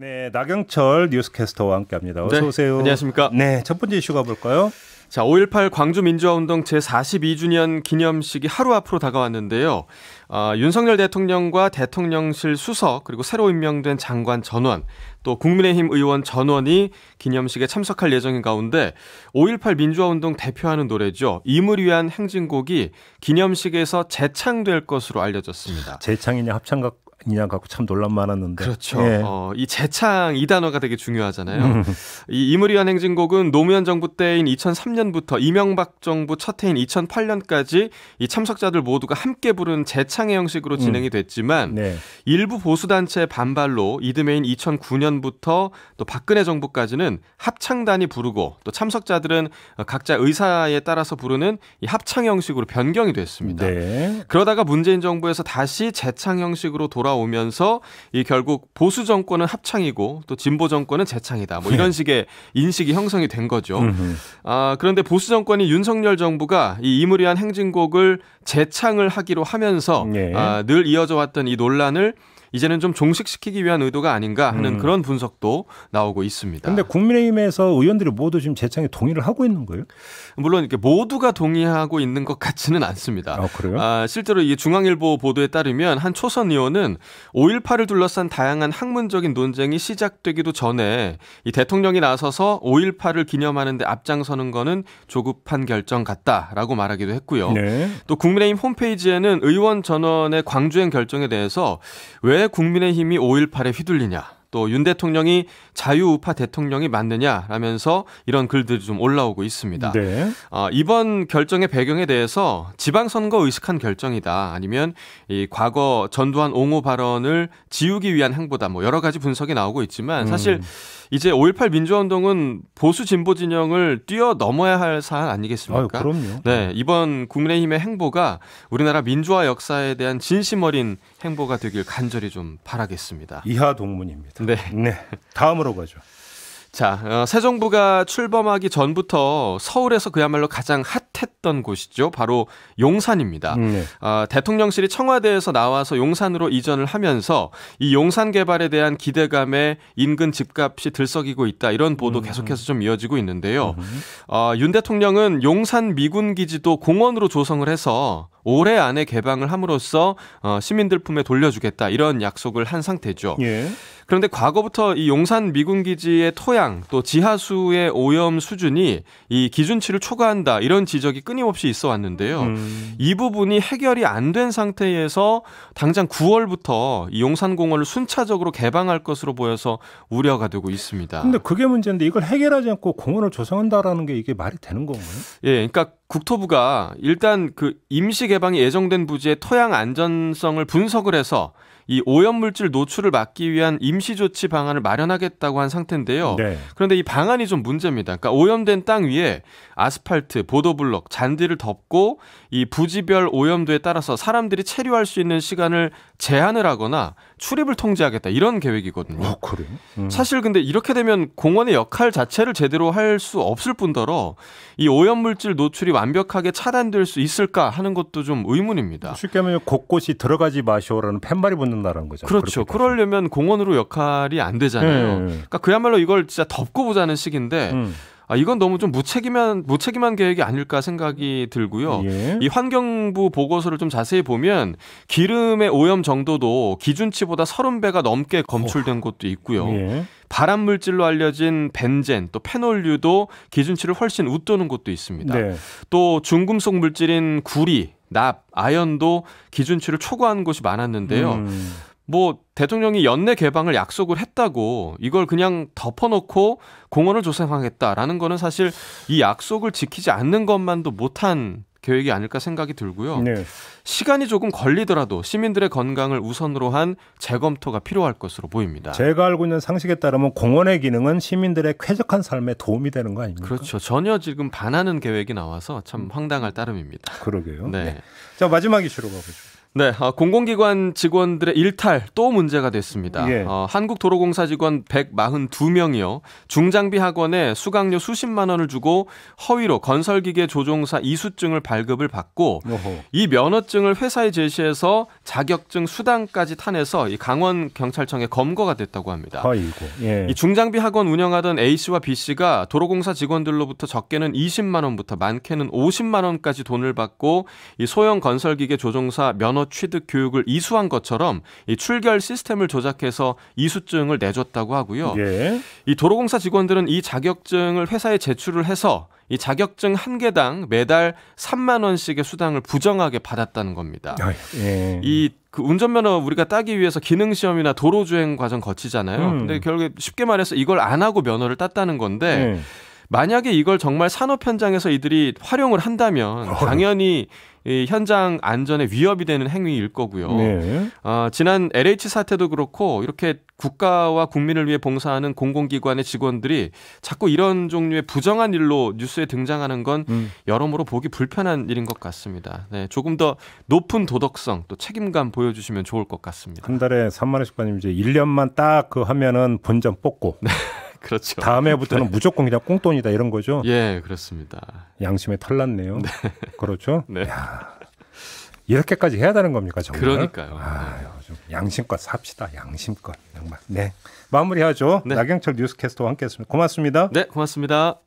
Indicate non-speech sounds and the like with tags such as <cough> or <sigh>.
네, 나경철 뉴스캐스터와 함께합니다. 어서 네, 오세요. 안녕하십니까? 네, 첫 번째 이슈가 뭘까요? 자, 5.18 광주민주화운동 제42주년 기념식이 하루 앞으로 다가왔는데요. 어, 윤석열 대통령과 대통령실 수석 그리고 새로 임명된 장관 전원 또 국민의힘 의원 전원이 기념식에 참석할 예정인 가운데 5.18 민주화운동 대표하는 노래죠. 임을 위한 행진곡이 기념식에서 재창될 것으로 알려졌습니다. 재창이냐 합창 이냐 갖고 참 논란 많았는데. 그렇죠. 예. 어, 이 재창 이 단어가 되게 중요하잖아요. 음. 이 이무리한 행진곡은 노무현 정부 때인 2003년부터 이명박 정부 첫 해인 2008년까지 이 참석자들 모두가 함께 부른 재창의 형식으로 음. 진행이 됐지만 음. 네. 일부 보수 단체 반발로 이듬해인 2009년부터 또 박근혜 정부까지는 합창단이 부르고 또 참석자들은 각자 의사에 따라서 부르는 이 합창 형식으로 변경이 됐습니다. 네. 그러다가 문재인 정부에서 다시 재창 형식으로 돌아 돌아오면서 이 결국 보수 정권은 합창이고 또 진보 정권은 재창이다. 뭐 네. 이런 식의 인식이 형성이 된 거죠. 아, 그런데 보수 정권이 윤석열 정부가 이 이무리한 행진곡을 재창을 하기로 하면서 네. 아, 늘 이어져 왔던 이 논란을 이제는 좀 종식시키기 위한 의도가 아닌가 하는 음. 그런 분석도 나오고 있습니다. 그런데 국민의힘에서 의원들이 모두 지금 재창에 동의를 하고 있는 거예요? 물론 이렇게 모두가 동의하고 있는 것 같지는 않습니다. 아, 그래요? 아, 실제로 이 중앙일보 보도에 따르면 한 초선 의원은 5.18을 둘러싼 다양한 학문적인 논쟁이 시작되기도 전에 이 대통령이 나서서 5.18을 기념하는데 앞장서는 거는 조급한 결정 같다라고 말하기도 했고요. 네. 또 국민의힘 홈페이지에는 의원 전원의 광주행 결정에 대해서 왜왜 국민의힘이 5.18에 휘둘리냐, 또 윤 대통령이 자유우파 대통령이 맞느냐라면서 이런 글들이 좀 올라오고 있습니다. 네. 어, 이번 결정의 배경에 대해서 지방선거 의식한 결정이다, 아니면 이 과거 전두환 옹호 발언을 지우기 위한 행보다, 뭐 여러 가지 분석이 나오고 있지만 사실 음. 이제 5.18 민주화운동은 보수 진보 진영을 뛰어넘어야 할 사안 아니겠습니까? 아유, 그럼요. 네, 이번 국민의힘의 행보가 우리나라 민주화 역사에 대한 진심 어린 행보가 되길 간절히 좀 바라겠습니다. 이하 동문입니다. 네. 네. 다음으로 가죠. 자, 어, 새 정부가 출범하기 전부터 서울에서 그야말로 가장 핫했던 곳이죠. 바로 용산입니다. 음, 네. 어, 대통령실이 청와대에서 나와서 용산으로 이전을 하면서 이 용산 개발에 대한 기대감에 인근 집값이 들썩이고 있다. 이런 보도 음. 계속해서 좀 이어지고 있는데요. 음. 어, 윤 대통령은 용산 미군 기지도 공원으로 조성을 해서 올해 안에 개방을 함으로써 어, 시민들 품에 돌려주겠다. 이런 약속을 한 상태죠. 예. 그런데 과거부터 이 용산 미군 기지의 토양 또 지하수의 오염 수준이 이 기준치를 초과한다 이런 지적이 끊임없이 있어 왔는데요. 음. 이 부분이 해결이 안 된 상태에서 당장 9월부터 이 용산 공원을 순차적으로 개방할 것으로 보여서 우려가 되고 있습니다. 근데 그게 문제인데 이걸 해결하지 않고 공원을 조성한다라는 게 이게 말이 되는 건가요? 예, 그러니까 국토부가 일단 그 임시 개방이 예정된 부지의 토양 안전성을 분석을 해서 이 오염물질 노출을 막기 위한 임시조치 방안을 마련하겠다고 한 상태인데요. 네. 그런데 이 방안이 좀 문제입니다. 그러니까 오염된 땅 위에 아스팔트, 보도블럭, 잔디를 덮고 이 부지별 오염도에 따라서 사람들이 체류할 수 있는 시간을 제한을 하거나 출입을 통제하겠다 이런 계획이거든요. 어, 아, 그래? 음. 사실 근데 이렇게 되면 공원의 역할 자체를 제대로 할 수 없을 뿐더러 이 오염물질 노출이 완벽하게 차단될 수 있을까 하는 것도 좀 의문입니다. 쉽게 하면 곳곳이 들어가지 마시오라는 팻말이 붙는다는 거죠. 그렇죠. 그러려면 공원으로 역할이 안 되잖아요. 네. 그러니까 그야말로 이걸 진짜 덮고 보자는 식인데 음. 아, 이건 너무 좀 무책임한 무책임한 계획이 아닐까 생각이 들고요. 예. 이 환경부 보고서를 좀 자세히 보면 기름의 오염 정도도 기준치보다 30배가 넘게 검출된 어. 곳도 있고요. 예. 발암 물질로 알려진 벤젠 또 페놀류도 기준치를 훨씬 웃도는 곳도 있습니다. 네. 또 중금속 물질인 구리 납, 아연도 기준치를 초과한 곳이 많았는데요. 음. 뭐 대통령이 연내 개방을 약속을 했다고 이걸 그냥 덮어놓고 공원을 조성하겠다라는 거는 사실 이 약속을 지키지 않는 것만도 못한 계획이 아닐까 생각이 들고요. 네. 시간이 조금 걸리더라도 시민들의 건강을 우선으로 한 재검토가 필요할 것으로 보입니다. 제가 알고 있는 상식에 따르면 공원의 기능은 시민들의 쾌적한 삶에 도움이 되는 거 아닙니까? 그렇죠. 전혀 지금 반하는 계획이 나와서 참 음. 황당할 따름입니다. 그러게요. 네. 네. 자 마지막 이슈로 가보죠. 네, 아, 공공기관 직원들의 일탈 또 문제가 됐습니다. 예. 어, 한국도로공사 직원 142명이요. 중장비 학원에 수강료 수십만 원을 주고 허위로 건설기계 조종사 이수증을 발급을 받고 어허. 이 면허증을 회사에 제시해서 자격증 수당까지 타내서 이 강원 경찰청에 검거가 됐다고 합니다. 아이고. 예. 이 중장비 학원 운영하던 A 씨와 B 씨가 도로공사 직원들로부터 적게는 20만 원부터 많게는 50만 원까지 돈을 받고 이 소형 건설기계 조종사 면허 언어 취득 교육을 이수한 것처럼 이 출결 시스템을 조작해서 이수증을 내줬다고 하고요. 예. 이 도로공사 직원들은 이 자격증을 회사에 제출을 해서 이 자격증 한 개당 매달 3만 원씩의 수당을 부정하게 받았다는 겁니다. 아, 예. 이그 운전면허 우리가 따기 위해서 기능 시험이나 도로 주행 과정 거치잖아요. 음. 근데 결국에 쉽게 말해서 이걸 안 하고 면허를 땄다는 건데 음. 만약에 이걸 정말 산업 현장에서 이들이 활용을 한다면 당연히 이 현장 안전에 위협이 되는 행위일 거고요. 네. 어, 지난 LH 사태도 그렇고 이렇게 국가와 국민을 위해 봉사하는 공공기관의 직원들이 자꾸 이런 종류의 부정한 일로 뉴스에 등장하는 건 음. 여러모로 보기 불편한 일인 것 같습니다. 네, 조금 더 높은 도덕성 또 책임감 보여주시면 좋을 것 같습니다. 한 달에 3만 원씩 받으면 이제 1년만 딱 그 하면은 본전 뽑고 네. 그렇죠. 다음 해부터는 네. 무조건 그냥 꽁돈이다 이런 거죠. 예, 그렇습니다. 양심에 털났네요. 네. 그렇죠. <laughs> 네. 야, 이렇게까지 해야 되는 겁니까 정말? 그러니까요. 아유, 네. 양심껏 삽시다. 양심껏 정말. 네. 마무리하죠. 네. 나경철 뉴스캐스터와 함께했습니다. 고맙습니다. 네, 고맙습니다.